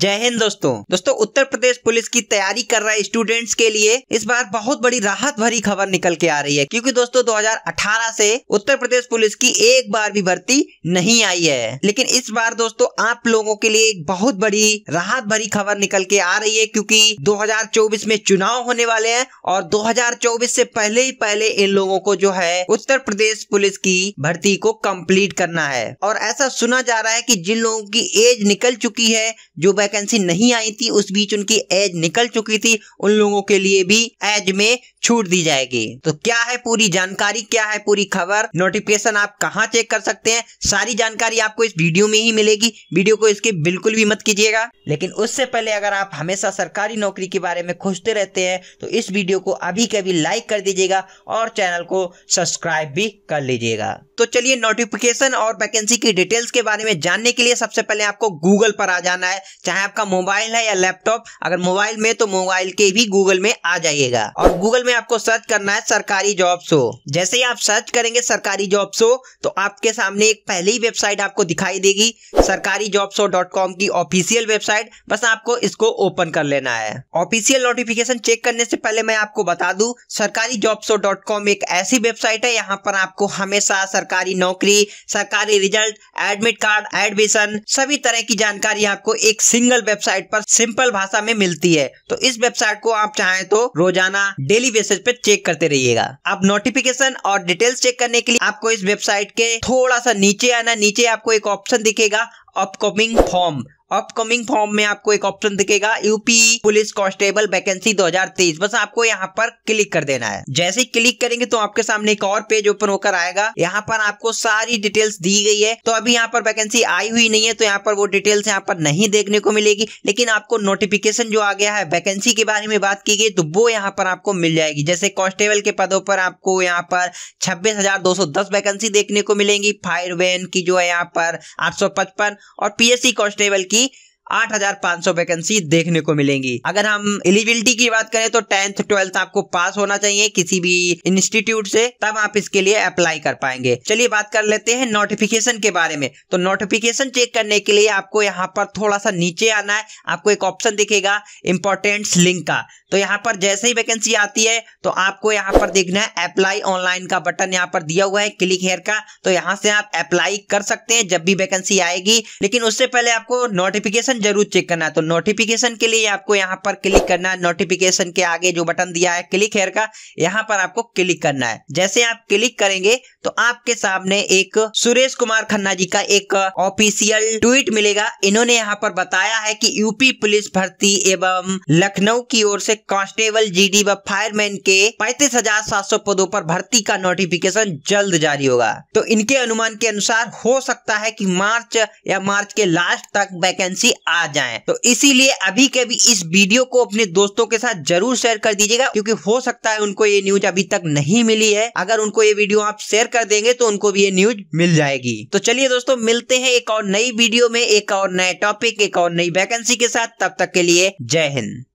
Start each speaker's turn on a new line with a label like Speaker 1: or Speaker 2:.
Speaker 1: जय हिंद दोस्तों दोस्तों उत्तर प्रदेश पुलिस की तैयारी कर रहे स्टूडेंट्स के लिए इस बार बहुत बड़ी राहत भरी खबर निकल के आ रही है क्योंकि दोस्तों 2018 से उत्तर प्रदेश पुलिस की एक बार भी भर्ती नहीं आई है लेकिन इस बार दोस्तों आप लोगों के लिए एक बहुत बड़ी राहत भरी खबर निकल के आ रही है क्यूँकी दो में चुनाव होने वाले है और दो से पहले ही पहले इन लोगों को जो है उत्तर प्रदेश पुलिस की भर्ती को कम्प्लीट करना है और ऐसा सुना जा रहा है की जिन लोगों की एज निकल चुकी है जो वैकेंसी नहीं आई थी उस बीच उनकी एज निकल चुकी थी उन लोगों के लिए भी एज में छूट दी जाएगी तो क्या है पूरी जानकारी क्या है पूरी खबर नोटिफिकेशन आप कहाँ चेक कर सकते हैं सारी जानकारी आपको इस वीडियो में ही मिलेगी वीडियो को इसके बिल्कुल भी मत कीजिएगा लेकिन उससे पहले अगर आप हमेशा सरकारी नौकरी के बारे में खोजते रहते हैं तो इस वीडियो को अभी कभी लाइक कर दीजिएगा और चैनल को सब्सक्राइब भी कर लीजिएगा तो चलिए नोटिफिकेशन और वैकेंसी की डिटेल्स के बारे में जानने के लिए सबसे पहले आपको गूगल पर आ जाना है चाहे आपका मोबाइल है या लैपटॉप अगर मोबाइल में तो मोबाइल के भी गूगल में आ जाइएगा और गूगल में आपको सर्च करना है सरकारी जॉब शो जैसे ही आप सर्च करेंगे सरकारी जॉब शो तो आपके सामने एक पहली वेबसाइट आपको दिखाई देगी सरकारी जॉब शो डॉट कॉम की ऑफिशियल वेबसाइट बस आपको इसको ओपन कर लेना है ऑफिशियल नोटिफिकेशन चेक करने से पहले मैं आपको बता दू सरकारी जॉब शो डॉट कॉम एक ऐसी वेबसाइट है यहाँ पर आपको हमेशा सरकारी नौकरी सरकारी रिजल्ट एडमिट कार्ड एडमिशन सभी तरह की जानकारी आपको एक सिंगल वेबसाइट पर सिंपल भाषा में मिलती है तो इस वेबसाइट को आप चाहें तो रोजाना डेली मैसेज पे चेक करते रहिएगा आप नोटिफिकेशन और डिटेल्स चेक करने के लिए आपको इस वेबसाइट के थोड़ा सा नीचे आना नीचे आपको एक ऑप्शन दिखेगा अपकमिंग फॉर्म अपकमिंग फॉर्म में आपको एक ऑप्शन दिखेगा यूपी पुलिस कांस्टेबल वैकेंसी 2023 बस आपको यहाँ पर क्लिक कर देना है जैसे ही क्लिक करेंगे तो आपके सामने एक और पेज ओपन होकर आएगा यहाँ पर आपको सारी डिटेल्स दी गई है तो अभी यहाँ पर वैकेंसी आई हुई नहीं है तो यहाँ पर वो डिटेल्स यहाँ पर नहीं देखने को मिलेगी लेकिन आपको नोटिफिकेशन जो आ गया है वैकेंसी के बारे में बात की गई तो वो यहाँ पर आपको मिल जाएगी जैसे कॉन्स्टेबल के पदों पर आपको यहाँ पर छब्बीस वैकेंसी देखने को मिलेंगी फायरमैन की जो है यहाँ पर आठ और पीएससी कॉन्स्टेबल की की आठ हजार पांच सौ वैकेंसी देखने को मिलेंगी अगर हम एलिजिबिलिटी की बात करें तो टेंथ ट्वेल्थ आपको पास होना चाहिए किसी भी इंस्टीट्यूट से तब आप इसके लिए अप्लाई कर पाएंगे चलिए बात कर लेते हैं नोटिफिकेशन के बारे में तो नोटिफिकेशन चेक करने के लिए आपको यहाँ पर थोड़ा सा नीचे आना है आपको एक ऑप्शन दिखेगा इंपॉर्टेंट लिंक का तो यहाँ पर जैसे ही वैकेंसी आती है तो आपको यहाँ पर देखना है अप्लाई ऑनलाइन का बटन यहाँ पर दिया हुआ है क्लिक हेयर का तो यहाँ से आप अप्लाई कर सकते हैं जब भी वैकेंसी आएगी लेकिन उससे पहले आपको नोटिफिकेशन नोटिफिकेशन जरूर चेक करना तो नोटिफिकेशन के लिए आपको यहाँ पर क्लिक करना है नोटिफिकेशन के आगे जो बटन दिया है क्लिक हेयर का यहाँ पर आपको क्लिक करना है जैसे आप क्लिक करेंगे तो आपके सामने एक सुरेश कुमार खन्ना जी का एक ऑफिशियल ट्वीट मिलेगा इन्होंने यहाँ पर बताया है कि यूपी पुलिस भर्ती एवं लखनऊ की ओर से कांस्टेबल जीडी व फायरमैन के पैंतीस पदों पर भर्ती का नोटिफिकेशन जल्द जारी होगा तो इनके अनुमान के अनुसार हो सकता है कि मार्च या मार्च के लास्ट तक वैकेंसी आ जाए तो इसीलिए अभी के अभी इस वीडियो को अपने दोस्तों के साथ जरूर शेयर कर दीजिएगा क्योंकि हो सकता है उनको ये न्यूज अभी तक नहीं मिली है अगर उनको ये वीडियो आप शेयर कर देंगे तो उनको भी ये न्यूज मिल जाएगी तो चलिए दोस्तों मिलते हैं एक और नई वीडियो में एक और नए टॉपिक एक और नई वैकेंसी के साथ तब तक के लिए जय हिंद